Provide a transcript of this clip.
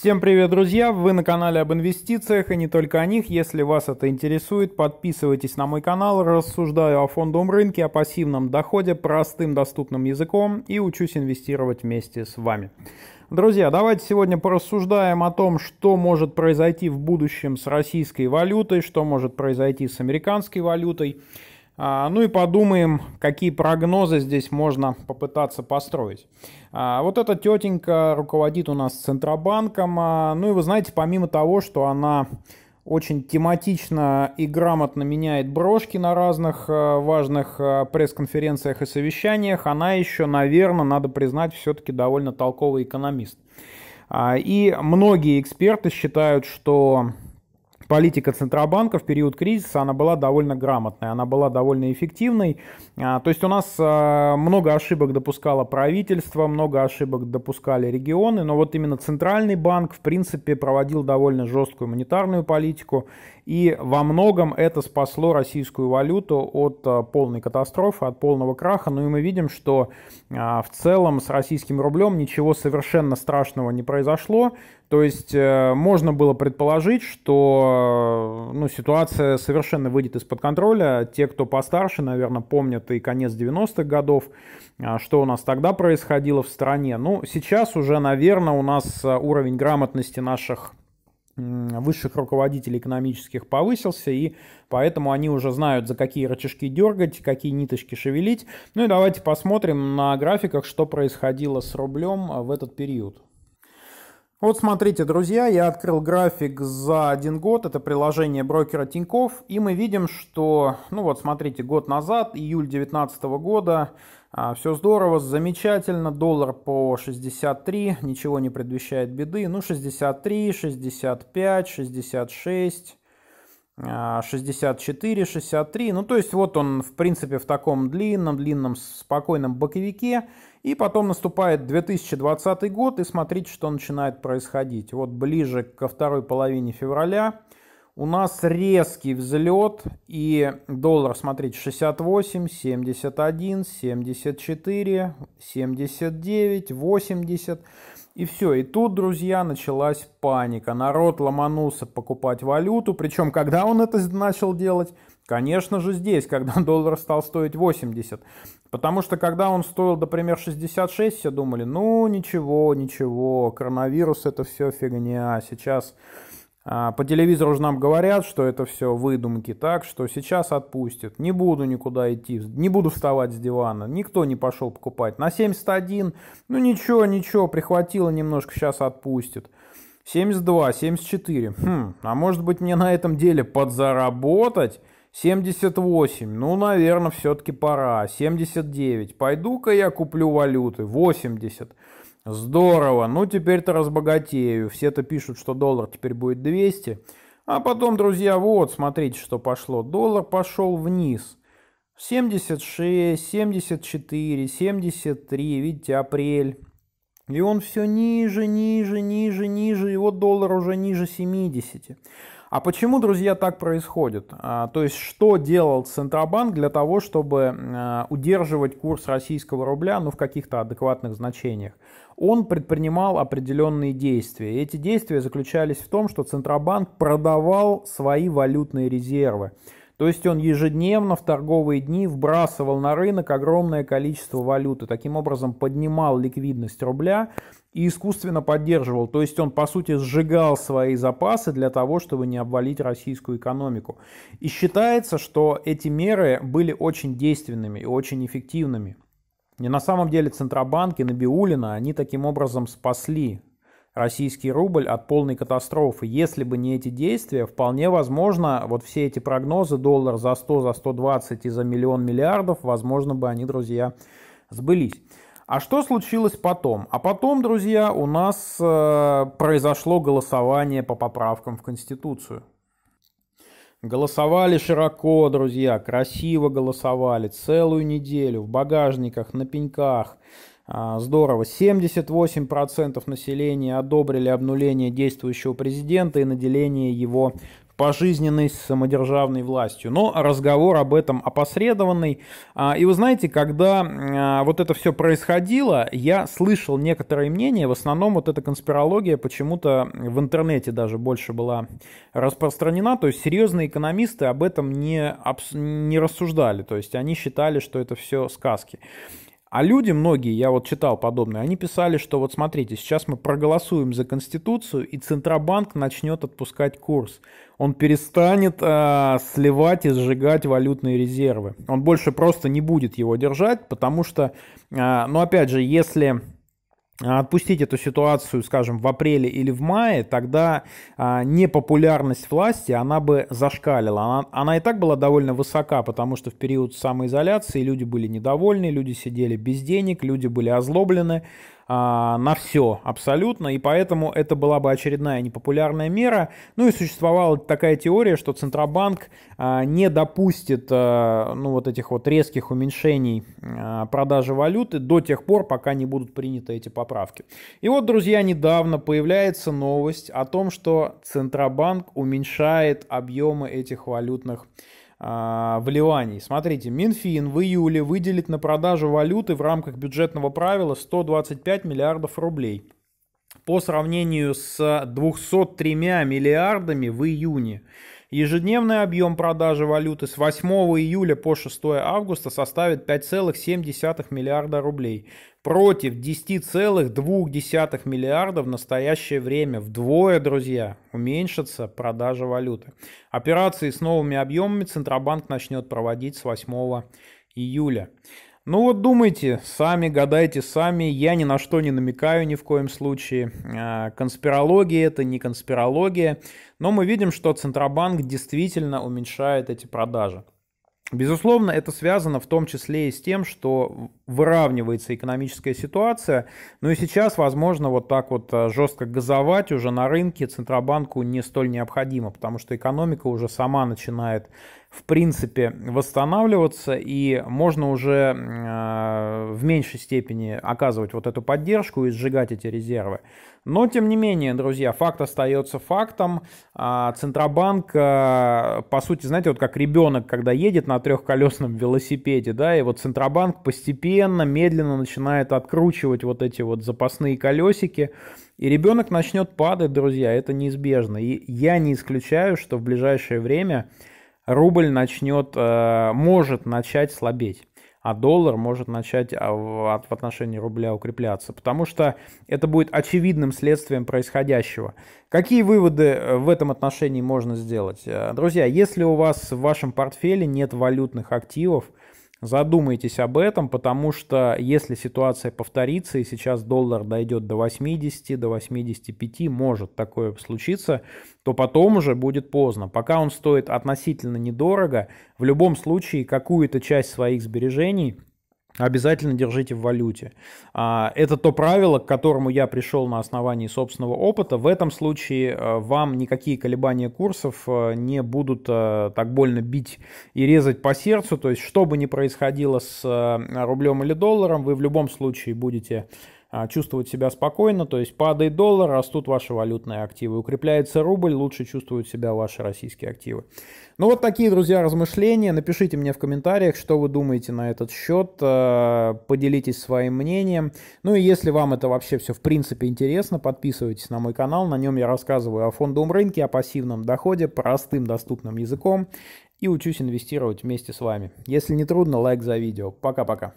Всем привет, друзья! Вы на канале об инвестициях и не только о них. Если вас это интересует, подписывайтесь на мой канал. Рассуждаю о фондовом рынке, о пассивном доходе простым доступным языком и учусь инвестировать вместе с вами. Друзья, давайте сегодня порассуждаем о том, что может произойти в будущем с российской валютой, что может произойти с американской валютой. А, ну и подумаем, какие прогнозы здесь можно попытаться построить. А, вот эта тетенька руководит у нас Центробанком. А, ну и вы знаете, помимо того, что она очень тематично и грамотно меняет брошки на разных важных пресс-конференциях и совещаниях, она еще, наверное, надо признать, все-таки довольно толковый экономист. И многие эксперты считают, что политика Центробанка в период кризиса, она была довольно грамотной, она была довольно эффективной. А, то есть у нас а, много ошибок допускало правительство, много ошибок допускали регионы, но вот именно Центральный банк, в принципе, проводил довольно жесткую монетарную политику, и во многом это спасло российскую валюту от а, полной катастрофы, от полного краха. Ну и мы видим, что в целом с российским рублем ничего совершенно страшного не произошло, то есть э, можно было предположить, что э, ну, ситуация совершенно выйдет из-под контроля. Те, кто постарше, наверное, помнят и конец 90-х годов, а, что у нас тогда происходило в стране. Ну, сейчас уже, наверное, у нас э, уровень грамотности наших высших руководителей экономических повысился, и поэтому они уже знают, за какие рычажки дергать, какие ниточки шевелить. Ну и давайте посмотрим на графиках, что происходило с рублем в этот период. Ну вот смотрите, друзья, я открыл график за один год, это приложение брокера Тиньков, и мы видим, что, ну вот смотрите, год назад, июль 2019 года, а, все здорово, замечательно, доллар по 63, ничего не предвещает беды, ну 63, 65, 66, 64, а, 63. Ну, то есть вот он, в принципе, в таком длинном, длинном, спокойном боковике. И потом наступает 2020 год, и смотрите, что начинает происходить. Вот ближе ко второй половине февраля у нас резкий взлет, и доллар, смотрите, 68, 71, 74, 79, 80. И все, и тут, друзья, началась паника. Народ ломанулся покупать валюту. Причем, когда он это начал делать? Конечно же, здесь, когда доллар стал стоить 80. Потому что, когда он стоил, например, 66, все думали, ну ничего, ничего, коронавирус это все фигня. Сейчас а, по телевизору же нам говорят, что это все выдумки, так что сейчас отпустят. Не буду никуда идти, не буду вставать с дивана. Никто не пошел покупать. На 71, ну ничего, ничего, прихватило немножко, сейчас отпустят. 72, 74. Хм, а может быть мне на этом деле подзаработать? 78, ну, наверное, все-таки пора. 79, пойду-ка я куплю валюты. 80. Здорово, ну теперь-то разбогатею. Все-то пишут, что доллар теперь будет 200. А потом, друзья, вот, смотрите, что пошло. Доллар пошел вниз. 76, 74, 73, видите, апрель. И он все ниже, ниже, ниже, ниже, и вот доллар уже ниже 70. А почему, друзья, так происходит? А, то есть, что делал Центробанк для того, чтобы а, удерживать курс российского рубля ну, в каких-то адекватных значениях? Он предпринимал определенные действия. И эти действия заключались в том, что Центробанк продавал свои валютные резервы. То есть он ежедневно в торговые дни вбрасывал на рынок огромное количество валюты, таким образом поднимал ликвидность рубля и искусственно поддерживал. То есть он, по сути, сжигал свои запасы для того, чтобы не обвалить российскую экономику. И считается, что эти меры были очень действенными и очень эффективными. И на самом деле Центробанки Набиулина, они таким образом спасли российский рубль от полной катастрофы. Если бы не эти действия, вполне возможно, вот все эти прогнозы, доллар за 100, за 120 и за миллион миллиардов, возможно бы они, друзья, сбылись. А что случилось потом? А потом, друзья, у нас э, произошло голосование по поправкам в Конституцию. Голосовали широко, друзья, красиво голосовали, целую неделю, в багажниках, на пеньках, а, здорово. 78% населения одобрили обнуление действующего президента и наделение его пожизненной самодержавной властью. Но разговор об этом опосредованный. А, и вы знаете, когда а, вот это все происходило, я слышал некоторые мнения, в основном вот эта конспирология почему-то в интернете даже больше была распространена, то есть серьезные экономисты об этом не, не рассуждали, то есть они считали, что это все сказки. А люди многие, я вот читал подобное, они писали, что вот смотрите, сейчас мы проголосуем за Конституцию, и Центробанк начнет отпускать курс. Он перестанет э, сливать и сжигать валютные резервы. Он больше просто не будет его держать, потому что, э, ну опять же, если а отпустить эту ситуацию, скажем, в апреле или в мае, тогда а, непопулярность власти, она бы зашкалила. Она, она и так была довольно высока, потому что в период самоизоляции люди были недовольны, люди сидели без денег, люди были озлоблены, а, на все абсолютно, и поэтому это была бы очередная непопулярная мера. Ну и существовала такая теория, что Центробанк а, не допустит а, ну, вот этих вот резких уменьшений продажи валюты до тех пор, пока не будут приняты эти поправки. И вот, друзья, недавно появляется новость о том, что Центробанк уменьшает объемы этих валютных а, в Ливании. Смотрите, Минфин в июле выделит на продажу валюты в рамках бюджетного правила 125 миллиардов рублей по сравнению с 203 миллиардами в июне. Ежедневный объем продажи валюты с 8 июля по 6 августа составит 5,7 миллиарда рублей против 10,2 миллиарда в настоящее время. Вдвое, друзья, уменьшится продажа валюты. Операции с новыми объемами Центробанк начнет проводить с 8 июля. Ну вот думайте, сами гадайте сами, я ни на что не намекаю ни в коем случае. А, конспирология это не конспирология, но мы видим, что Центробанк действительно уменьшает эти продажи. Безусловно, это связано в том числе и с тем, что выравнивается экономическая ситуация. Ну и сейчас, возможно, вот так вот а, жестко газовать уже на рынке Центробанку не столь необходимо, потому что экономика уже сама начинает в принципе восстанавливаться и можно уже э, в меньшей степени оказывать вот эту поддержку и сжигать эти резервы. Но тем не менее, друзья, факт остается фактом. А, Центробанк, э, по сути, знаете, вот как ребенок, когда едет на трехколесном велосипеде, да, и вот Центробанк постепенно, медленно начинает откручивать вот эти вот запасные колесики, и ребенок начнет падать, друзья, это неизбежно. И я не исключаю, что в ближайшее время рубль начнет, э, может начать слабеть а доллар может начать а, в отношении рубля укрепляться, потому что это будет очевидным следствием происходящего. Какие выводы э, в этом отношении можно сделать? Э, друзья, если у вас в вашем портфеле нет валютных активов, Задумайтесь об этом, потому что если ситуация повторится и сейчас доллар дойдет до 80, до 85, может такое случиться, то потом уже будет поздно. Пока он стоит относительно недорого, в любом случае какую-то часть своих сбережений – обязательно держите в валюте. А, это то правило, к которому я пришел на основании собственного опыта. В этом случае э, вам никакие колебания курсов э, не будут э, так больно бить и резать по сердцу. То есть, что бы ни происходило с рублем или долларом, вы в любом случае будете а, чувствовать себя спокойно, то есть падает доллар, растут ваши валютные активы, укрепляется рубль, лучше чувствуют себя ваши российские активы. Ну вот такие, друзья, размышления. Напишите мне в комментариях, что вы думаете на этот счет, э, поделитесь своим мнением. Ну и если вам это вообще все в принципе интересно, подписывайтесь на мой канал, на нем я рассказываю о фондовом рынке, о пассивном доходе, простым доступным языком и учусь инвестировать вместе с вами. Если не трудно, лайк за видео. Пока-пока.